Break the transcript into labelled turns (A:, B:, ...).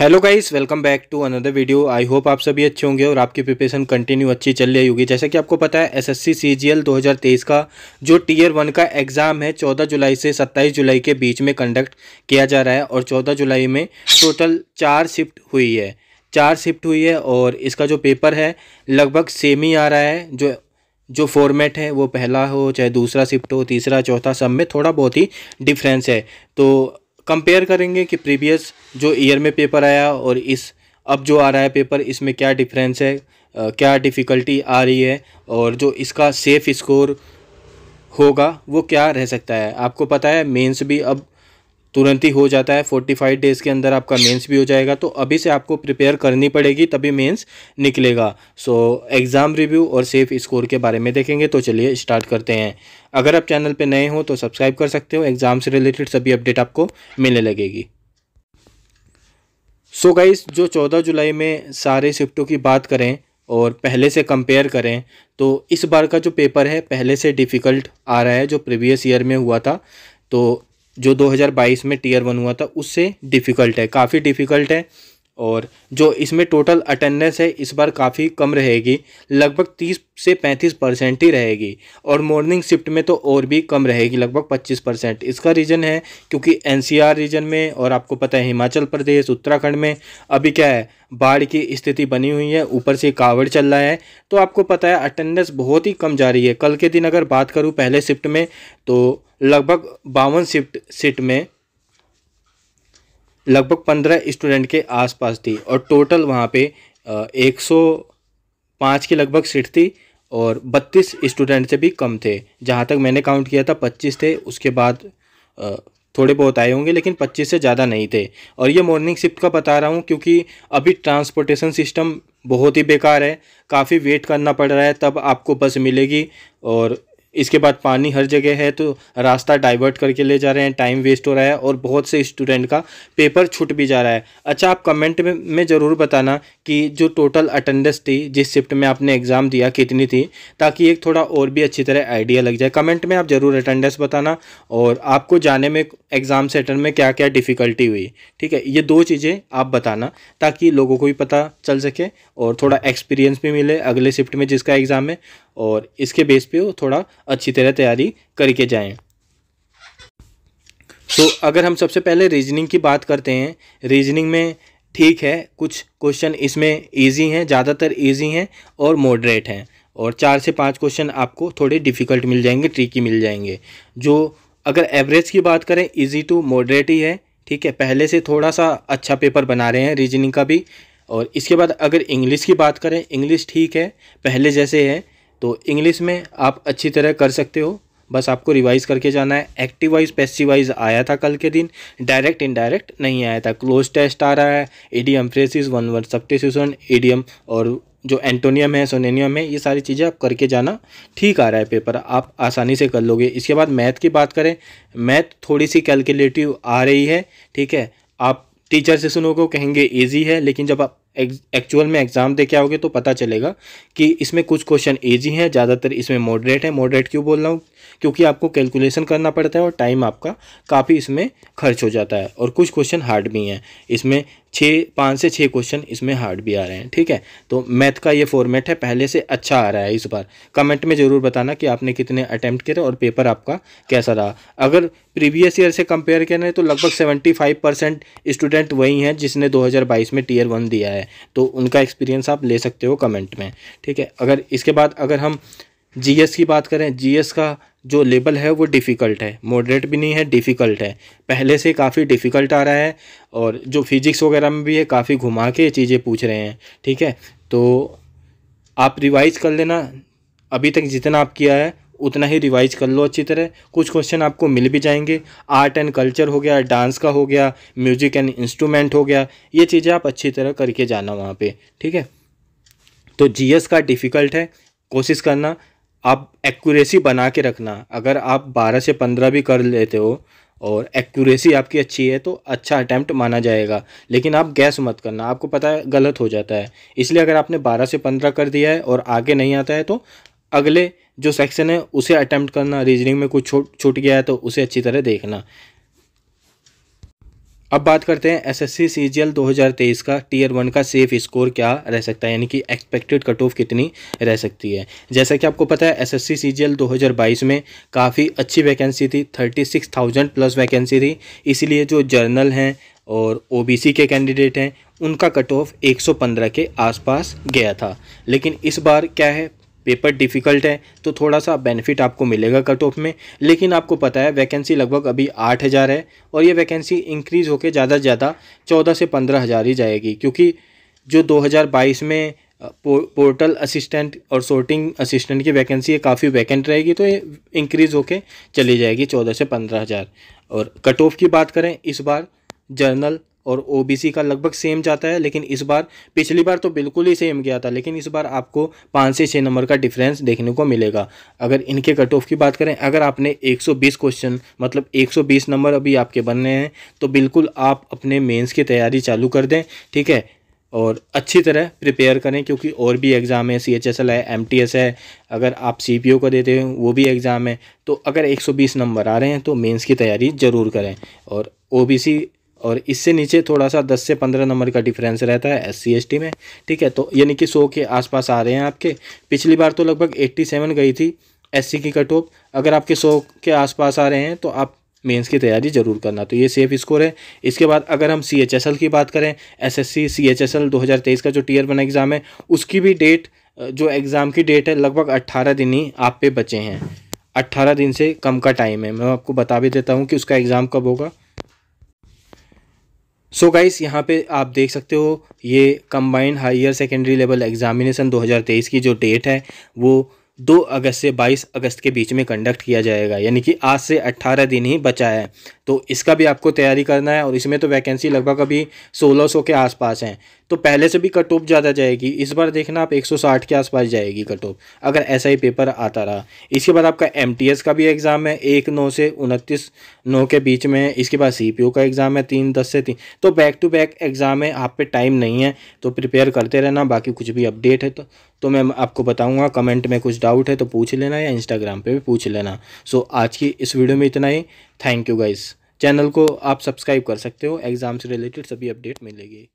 A: hello guys welcome back to another video I hope आप सभी अच्छे होंगे और आपकी प्रिपरेशन कंटिन्यू अच्छी चल रही होगी जैसे कि आपको पता है एसएससी सीजीएल 2023 का जो टीयर वन का एग्ज़ाम है 14 जुलाई से 27 जुलाई के बीच में कंडक्ट किया जा रहा है और 14 जुलाई में टोटल चार शिफ्ट हुई है चार शिफ्ट हुई है और इसका जो पेपर है लगभग सेम ही आ रहा है जो जो फॉर्मेट है वो पहला हो चाहे दूसरा शिफ्ट हो तीसरा चौथा सब में थोड़ा बहुत ही डिफरेंस है तो कंपेयर करेंगे कि प्रीवियस जो ईयर में पेपर आया और इस अब जो आ रहा है पेपर इसमें क्या डिफरेंस है क्या डिफ़िकल्टी आ रही है और जो इसका सेफ स्कोर होगा वो क्या रह सकता है आपको पता है मेंस भी अब तुरंत ही हो जाता है फोर्टी फाइव डेज़ के अंदर आपका मेंस भी हो जाएगा तो अभी से आपको प्रिपेयर करनी पड़ेगी तभी मेंस निकलेगा सो एग्ज़ाम रिव्यू और सेफ स्कोर के बारे में देखेंगे तो चलिए स्टार्ट करते हैं अगर आप चैनल पर नए हो तो सब्सक्राइब कर सकते हो एग्ज़ाम से रिलेटेड सभी अपडेट आपको मिलने लगेगी सो so गाइस जो चौदह जुलाई में सारे शिफ्टों की बात करें और पहले से कंपेयर करें तो इस बार का जो पेपर है पहले से डिफ़िकल्ट आ रहा है जो प्रीवियस ईयर में हुआ था तो जो 2022 में टीयर वन हुआ था उससे डिफ़िकल्ट है काफ़ी डिफ़िकल्ट है और जो इसमें टोटल अटेंडेंस है इस बार काफ़ी कम रहेगी लगभग तीस से पैंतीस परसेंट ही रहेगी और मॉर्निंग शिफ्ट में तो और भी कम रहेगी लगभग पच्चीस परसेंट इसका रीज़न है क्योंकि एनसीआर रीजन में और आपको पता है हिमाचल प्रदेश उत्तराखंड में अभी क्या है बाढ़ की स्थिति बनी हुई है ऊपर से कावड़ चल रहा है तो आपको पता है अटेंडेंस बहुत ही कम जा रही है कल के दिन अगर बात करूँ पहले शिफ्ट में तो लगभग बावन शिफ्ट सीट में लगभग पंद्रह स्टूडेंट के आसपास थी और टोटल वहाँ पे एक सौ पाँच की लगभग सीट थी और बत्तीस स्टूडेंट से भी कम थे जहाँ तक मैंने काउंट किया था पच्चीस थे उसके बाद थोड़े बहुत आए होंगे लेकिन पच्चीस से ज़्यादा नहीं थे और ये मॉर्निंग शिफ्ट का बता रहा हूँ क्योंकि अभी ट्रांसपोर्टेशन सिस्टम बहुत ही बेकार है काफ़ी वेट करना पड़ रहा है तब आपको बस मिलेगी और इसके बाद पानी हर जगह है तो रास्ता डाइवर्ट करके ले जा रहे हैं टाइम वेस्ट हो रहा है और बहुत से स्टूडेंट का पेपर छूट भी जा रहा है अच्छा आप कमेंट में, में ज़रूर बताना कि जो टोटल अटेंडेंस थी जिस शिफ्ट में आपने एग्ज़ाम दिया कितनी थी ताकि एक थोड़ा और भी अच्छी तरह आइडिया लग जाए कमेंट में आप ज़रूर अटेंडेंस बताना और आपको जाने में एग्ज़ाम सेटर में क्या क्या डिफ़िकल्टी हुई ठीक है ये दो चीज़ें आप बताना ताकि लोगों को भी पता चल सके और थोड़ा एक्सपीरियंस भी मिले अगले शिफ्ट में जिसका एग्ज़ाम है और इसके बेस पर वो थोड़ा अच्छी तरह तैयारी करके जाएँ तो अगर हम सबसे पहले रीजनिंग की बात करते हैं रीजनिंग में ठीक है कुछ क्वेश्चन इसमें ईजी हैं ज़्यादातर ईजी हैं और मॉडरेट हैं और चार से पाँच क्वेश्चन आपको थोड़े डिफ़िकल्ट मिल जाएंगे ट्रिकी मिल जाएंगे जो अगर एवरेज की बात करें ईजी टू मॉडरेट ही है ठीक है पहले से थोड़ा सा अच्छा पेपर बना रहे हैं रीजनिंग का भी और इसके बाद अगर इंग्लिश की बात करें इंग्लिश ठीक है पहले जैसे है तो इंग्लिश में आप अच्छी तरह कर सकते हो बस आपको रिवाइज़ करके जाना है एक्टिव वाइज पैसिव वाइज आया था कल के दिन डायरेक्ट इनडायरेक्ट नहीं आया था क्लोज टेस्ट आ रहा है idiom phrases one one substitution idiom और जो एंटोनियम है सोनेनियम है ये सारी चीज़ें आप करके जाना ठीक आ रहा है पेपर आप आसानी से कर लोगे इसके बाद मैथ की बात करें मैथ थोड़ी सी कैलकुलेटिव आ रही है ठीक है आप टीचर से सुनोगे कहेंगे ईजी है लेकिन जब आप एक्चुअल में एग्ज़ाम दे के आओगे तो पता चलेगा कि इसमें कुछ क्वेश्चन ईजी हैं ज़्यादातर इसमें मॉडरेट है मॉडरेट क्यों बोल रहा हूँ क्योंकि आपको कैलकुलेशन करना पड़ता है और टाइम आपका काफ़ी इसमें खर्च हो जाता है और कुछ क्वेश्चन हार्ड भी हैं इसमें छः पाँच से छः क्वेश्चन इसमें हार्ड भी आ रहे हैं ठीक है तो मैथ का ये फॉर्मेट है पहले से अच्छा आ रहा है इस बार कमेंट में ज़रूर बताना कि आपने कितने अटैम्प्ट करे और पेपर आपका कैसा रहा अगर प्रीवियस ईयर से कंपेयर करें तो लगभग सेवेंटी फाइव परसेंट स्टूडेंट वही हैं जिसने दो हज़ार बाईस में टीयर वन दिया है तो उनका एक्सपीरियंस आप ले सकते हो कमेंट में ठीक है अगर इसके बाद अगर हम एस की बात करें एस का जो लेबल है वो डिफ़िकल्ट है मॉडरेट भी नहीं है डिफ़िकल्ट है पहले से काफ़ी डिफ़िकल्ट आ रहा है और जो फिजिक्स वगैरह में भी है काफ़ी घुमा के चीज़ें पूछ रहे हैं ठीक है तो आप रिवाइज कर लेना अभी तक जितना आप किया है उतना ही रिवाइज कर लो अच्छी तरह कुछ क्वेश्चन आपको मिल भी जाएंगे आर्ट एंड कल्चर हो गया डांस का हो गया म्यूजिक एंड इंस्ट्रूमेंट हो गया ये चीज़ें आप अच्छी तरह करके जाना वहाँ पे ठीक है तो जीएस का डिफ़िकल्ट है कोशिश करना आप एक्यूरेसी बना के रखना अगर आप 12 से 15 भी कर लेते हो और एक्यूरेसी आपकी अच्छी है तो अच्छा अटैम्प्ट माना जाएगा लेकिन आप गैस मत करना आपको पता है गलत हो जाता है इसलिए अगर आपने 12 से 15 कर दिया है और आगे नहीं आता है तो अगले जो सेक्शन है उसे अटैम्प्ट करना रीजनिंग में कुछ छूट छूट गया है तो उसे अच्छी तरह देखना अब बात करते हैं एसएससी सीजीएल 2023 का टीयर वन का सेफ स्कोर क्या रह सकता है यानी कि एक्सपेक्टेड कट ऑफ कितनी रह सकती है जैसा कि आपको पता है एसएससी सीजीएल 2022 में काफ़ी अच्छी वैकेंसी थी 36,000 प्लस वैकेंसी थी इसीलिए जो जर्नल हैं और ओबीसी के कैंडिडेट हैं उनका कट ऑफ एक के आसपास गया था लेकिन इस बार क्या है पेपर डिफ़िकल्ट है तो थोड़ा सा बेनिफिट आपको मिलेगा कट ऑफ में लेकिन आपको पता है वैकेंसी लगभग अभी आठ हज़ार है और ये वैकेंसी इंक्रीज़ होकर ज़्यादा से ज़्यादा चौदह से पंद्रह हज़ार ही जाएगी क्योंकि जो 2022 में पोर्टल असिस्टेंट और सोर्टिंग असिस्टेंट की वैकेंसी है काफ़ी वैकेंट रहेगी तो ये इंक्रीज़ होकर चली जाएगी चौदह से पंद्रह हज़ार और कट ऑफ की बात करें इस बार जर्नल और ओ का लगभग सेम जाता है लेकिन इस बार पिछली बार तो बिल्कुल ही सेम गया था लेकिन इस बार आपको पाँच से छः नंबर का डिफरेंस देखने को मिलेगा अगर इनके कट ऑफ की बात करें अगर आपने 120 क्वेश्चन मतलब 120 नंबर अभी आपके बनने हैं तो बिल्कुल आप अपने मेंस की तैयारी चालू कर दें ठीक है और अच्छी तरह प्रिपेयर करें क्योंकि और भी एग्ज़ाम है सी एच एस एल है एम टी एस है अगर आप सी पी ओ का देते हैं वो भी एग्ज़ाम है तो अगर एक सौ बीस नंबर आ रहे हैं तो मेंस की तैयारी ज़रूर करें और ओ बी सी और इससे नीचे थोड़ा सा दस से पंद्रह नंबर का डिफरेंस रहता है एस सी में ठीक है तो यानी कि सौ के आसपास आ रहे हैं आपके पिछली बार तो लगभग एट्टी सेवन गई थी एस की कट ऑफ अगर आपके सौ के आसपास आ रहे हैं तो आप मेंस की तैयारी ज़रूर करना तो ये सेफ स्कोर है इसके बाद अगर हम सी एच एस एल की बात करें S S C C H S L दो हज़ार तेईस का जो टीयर वन एग्ज़ाम है उसकी भी डेट जो एग्ज़ाम की डेट है लगभग अट्ठारह दिन ही आप पे बचे हैं अट्ठारह दिन से कम का टाइम है मैं आपको बता भी देता हूँ कि उसका एग्ज़ाम कब होगा सो so गाइस यहाँ पे आप देख सकते हो ये combined higher secondary level examination 2023 की जो डेट है वो 2 अगस्त से 22 अगस्त के बीच में कंडक्ट किया जाएगा यानी कि आज से 18 दिन ही बचा है तो इसका भी आपको तैयारी करना है और इसमें तो वैकेंसी लगभग अभी 1600 के आसपास हैं तो पहले से भी कट ऑफ ज़्यादा जाएगी इस बार देखना आप 160 के आसपास जाएगी कट ऑफ अगर ऐसा ही पेपर आता रहा इसके बाद आपका एम का भी एग्ज़ाम है एक नौ से उनतीस नौ के बीच में इसके बाद सी का एग्ज़ाम है तीन दस से तीन तो बैक टू बैक एग्ज़ाम है आप पे टाइम नहीं है तो प्रिपेयर करते रहना बाकी कुछ भी अपडेट है तो तो मैं आपको बताऊंगा कमेंट में कुछ डाउट है तो पूछ लेना या इंस्टाग्राम पे भी पूछ लेना सो so, आज की इस वीडियो में इतना ही थैंक यू गाइज़ चैनल को आप सब्सक्राइब कर सकते हो एग्ज़ाम से रिलेटेड सभी अपडेट मिलेगी